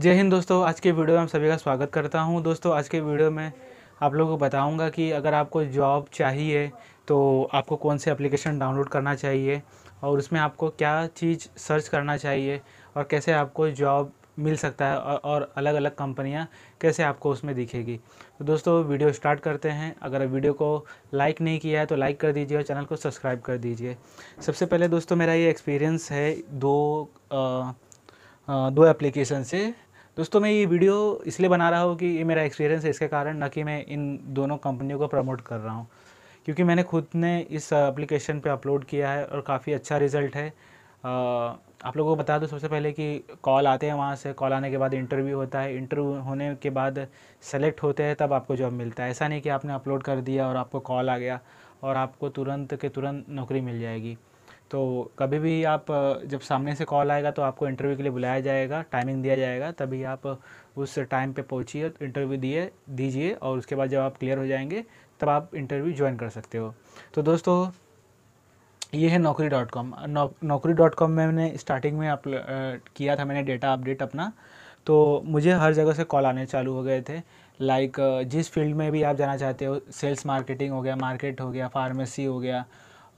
जय हिंद दोस्तों आज के वीडियो में आप सभी का स्वागत करता हूं दोस्तों आज के वीडियो में आप लोगों को बताऊंगा कि अगर आपको जॉब चाहिए तो आपको कौन से एप्लीकेशन डाउनलोड करना चाहिए और उसमें आपको क्या चीज़ सर्च करना चाहिए और कैसे आपको जॉब मिल सकता है और अलग अलग कंपनियां कैसे आपको उसमें दिखेगी तो दोस्तों वीडियो स्टार्ट करते हैं अगर वीडियो को लाइक नहीं किया है तो लाइक कर दीजिए और चैनल को सब्सक्राइब कर दीजिए सबसे पहले दोस्तों मेरा ये एक्सपीरियंस है दो आ, आ, दो एप्लीकेशन से दोस्तों मैं ये वीडियो इसलिए बना रहा हूँ कि ये मेरा एक्सपीरियंस है इसके कारण ना कि मैं इन दोनों कंपनियों को प्रमोट कर रहा हूँ क्योंकि मैंने खुद ने इस एप्लीकेशन पे अपलोड किया है और काफ़ी अच्छा रिजल्ट है आप लोगों को बता दूँ सबसे पहले कि कॉल आते हैं वहाँ से कॉल आने के बाद इंटरव्यू होता है इंटरव्यू होने के बाद सेलेक्ट होते हैं तब आपको जॉब मिलता है ऐसा नहीं कि आपने अपलोड कर दिया और आपको कॉल आ गया और आपको तुरंत के तुरंत नौकरी मिल जाएगी तो कभी भी आप जब सामने से कॉल आएगा तो आपको इंटरव्यू के लिए बुलाया जाएगा टाइमिंग दिया जाएगा तभी आप उस टाइम पे पहुँचिए इंटरव्यू दिए दीजिए और उसके बाद जब आप क्लियर हो जाएंगे तब आप इंटरव्यू ज्वाइन कर सकते हो तो दोस्तों ये है नौकरी डॉट कॉम नौ नौकरी डॉट कॉम में मैंने स्टार्टिंग में आप किया था मैंने डेटा अपडेट अपना तो मुझे हर जगह से कॉल आने चालू हो गए थे लाइक जिस फील्ड में भी आप जाना चाहते हो सेल्स मार्केटिंग हो गया मार्केट हो गया फार्मेसी हो गया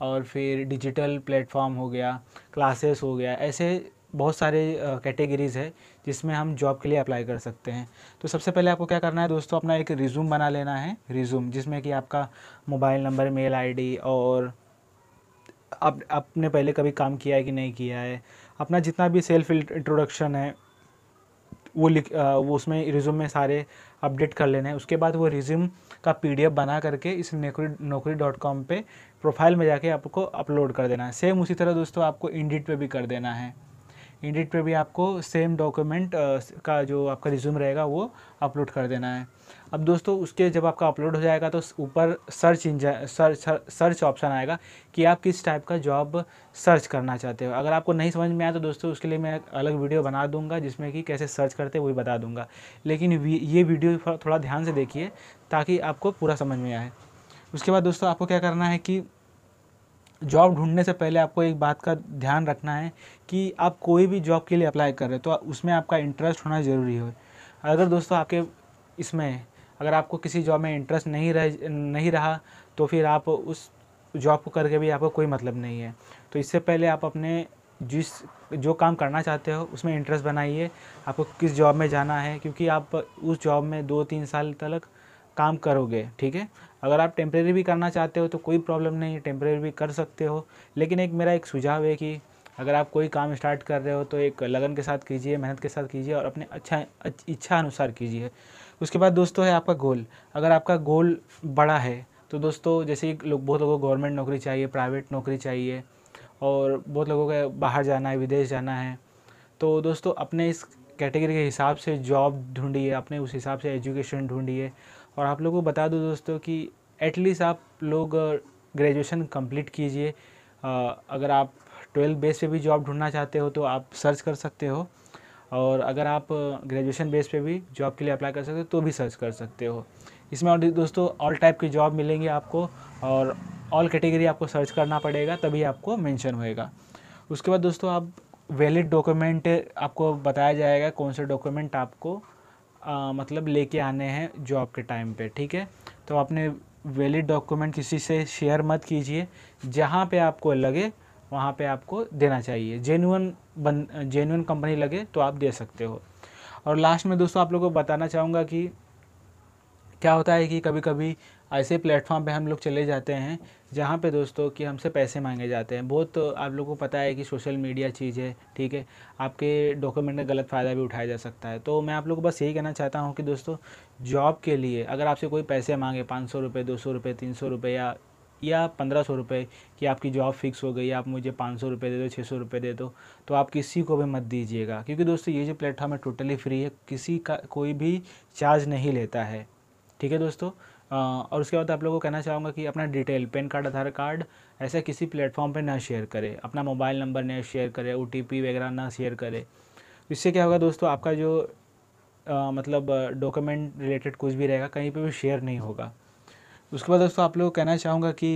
और फिर डिजिटल प्लेटफॉर्म हो गया क्लासेस हो गया ऐसे बहुत सारे कैटेगरीज़ है जिसमें हम जॉब के लिए अप्लाई कर सकते हैं तो सबसे पहले आपको क्या करना है दोस्तों अपना एक रिज्यूम बना लेना है रिज्यूम जिसमें कि आपका मोबाइल नंबर मेल आईडी और आप आपने पहले कभी काम किया है कि नहीं किया है अपना जितना भी सेल्फ इंट्रोडक्शन है वो लिख वो उसमें रिज्यूम में सारे अपडेट कर लेने हैं उसके बाद वो रिज्यूम का पीडीएफ बना करके इस नौकरी नौकरी डॉट कॉम पर प्रोफाइल में जाके आपको अपलोड कर देना है सेम उसी तरह दोस्तों आपको इंडिट पे भी कर देना है इंडिट पे भी आपको सेम डॉक्यूमेंट का जो आपका रिज्यूम रहेगा वो अपलोड कर देना है अब दोस्तों उसके जब आपका अपलोड हो जाएगा तो ऊपर सर्च इंज सर्च सर्च ऑप्शन आएगा कि आप किस टाइप का जॉब सर्च करना चाहते हो अगर आपको नहीं समझ में आया तो दोस्तों उसके लिए मैं अलग वीडियो बना दूंगा जिसमें कि कैसे सर्च करते वही बता दूंगा लेकिन ये वीडियो थोड़ा ध्यान से देखिए ताकि आपको पूरा समझ में आए उसके बाद दोस्तों आपको क्या करना है कि जॉब ढूंढने से पहले आपको एक बात का ध्यान रखना है कि आप कोई भी जॉब के लिए अप्लाई कर रहे हो तो उसमें आपका इंटरेस्ट होना ज़रूरी हो अगर दोस्तों आपके इसमें अगर आपको किसी जॉब में इंटरेस्ट नहीं रह नहीं रहा तो फिर आप उस जॉब को करके भी आपको कोई मतलब नहीं है तो इससे पहले आप अपने जिस जो काम करना चाहते हो उसमें इंटरेस्ट बनाइए आपको किस जॉब में जाना है क्योंकि आप उस जॉब में दो तीन साल तक काम करोगे ठीक है अगर आप टेम्प्रेरी भी करना चाहते हो तो कोई प्रॉब्लम नहीं है टेम्प्रेरी भी कर सकते हो लेकिन एक मेरा एक सुझाव है कि अगर आप कोई काम स्टार्ट कर रहे हो तो एक लगन के साथ कीजिए मेहनत के साथ कीजिए और अपने अच्छा इच्छा अनुसार कीजिए उसके बाद दोस्तों है आपका गोल अगर आपका गोल बड़ा है तो दोस्तों जैसे लोग बहुत लोगों को गवर्नमेंट नौकरी चाहिए प्राइवेट नौकरी चाहिए और बहुत लोगों का बाहर जाना है विदेश जाना है तो दोस्तों अपने इस कैटेगरी के हिसाब से जॉब ढूंढिए अपने उस हिसाब से एजुकेशन ढूंढिए और आप लोगों को बता दूँ दोस्तों कि एटलीस्ट आप लोग ग्रेजुएशन कंप्लीट कीजिए अगर आप ट्वेल्थ बेस पे भी जॉब ढूंढना चाहते हो तो आप सर्च कर सकते हो और अगर आप ग्रेजुएशन बेस पे भी जॉब के लिए अप्लाई कर सकते हो तो भी सर्च कर सकते हो इसमें और दोस्तों ऑल टाइप की जॉब मिलेंगी आपको और ऑल कैटेगरी आपको सर्च करना पड़ेगा तभी आपको मेंशन होएगा उसके बाद दोस्तों आप वैलिड डॉक्यूमेंट आपको बताया जाएगा कौन से डॉक्यूमेंट आपको आ, मतलब लेके आने हैं जॉब के टाइम पे ठीक है तो आपने वैलिड डॉक्यूमेंट किसी से शेयर मत कीजिए जहाँ पे आपको लगे वहाँ पे आपको देना चाहिए जेनुअन बन जेनुअन कंपनी लगे तो आप दे सकते हो और लास्ट में दोस्तों आप लोगों को बताना चाहूँगा कि क्या होता है कि कभी कभी ऐसे प्लेटफॉर्म पे हम लोग चले जाते हैं जहाँ पे दोस्तों कि हमसे पैसे मांगे जाते हैं बहुत तो आप लोगों को पता है कि सोशल मीडिया चीज़ है ठीक है आपके डॉक्यूमेंट का गलत फ़ायदा भी उठाया जा सकता है तो मैं आप लोगों को बस यही कहना चाहता हूँ कि दोस्तों जॉब के लिए अगर आपसे कोई पैसे मांगे पाँच सौ रुपये दो सौ रुपये तीन सौ रुपये या या पंद्रह सौ रुपये कि आपकी जॉब फिक्स हो गई आप मुझे पाँच सौ रुपये दे दो छः सौ रुपये दे दो तो आप किसी को भी मत दीजिएगा क्योंकि दोस्तों ये जो प्लेटफॉर्म है टोटली फ्री है किसी का कोई भी चार्ज नहीं लेता है ठीक है दोस्तों और उसके बाद आप लोगों को कहना चाहूँगा कि अपना detail pan card Aadhaar card ऐसे किसी प्लेटफॉर्म पे ना शेयर करें अपना मोबाइल नंबर ना शेयर करें ओ वगैरह ना शेयर करें तो इससे क्या होगा दोस्तों आपका जो आ, मतलब डॉक्यूमेंट रिलेटेड कुछ भी रहेगा कहीं पर भी शेयर नहीं होगा उसके बाद दोस्तों आप लोग कहना चाहूँगा कि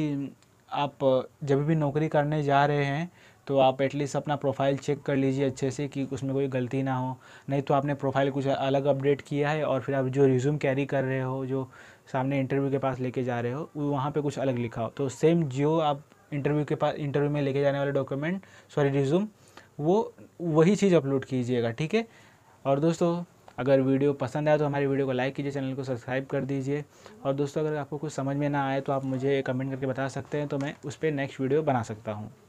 आप जब भी नौकरी करने जा रहे हैं तो आप एटलीस्ट अपना प्रोफाइल चेक कर लीजिए अच्छे से कि उसमें कोई गलती ना हो नहीं तो आपने प्रोफाइल कुछ अलग अपडेट किया है और फिर आप जो रिज्यूम कैरी कर रहे हो जो सामने इंटरव्यू के पास लेके जा रहे हो वो वहाँ पे कुछ अलग लिखा हो तो सेम जो आप इंटरव्यू के पास इंटरव्यू में लेके जाने वाले डॉक्यूमेंट सॉरी रिज्यूम वो वही चीज़ अपलोड कीजिएगा ठीक है और दोस्तों अगर वीडियो पसंद आया तो हमारी वीडियो को लाइक कीजिए चैनल को सब्सक्राइब कर दीजिए और दोस्तों अगर आपको कुछ समझ में ना आए तो आप मुझे कमेंट करके बता सकते हैं तो मैं उस पर नेक्स्ट वीडियो बना सकता हूँ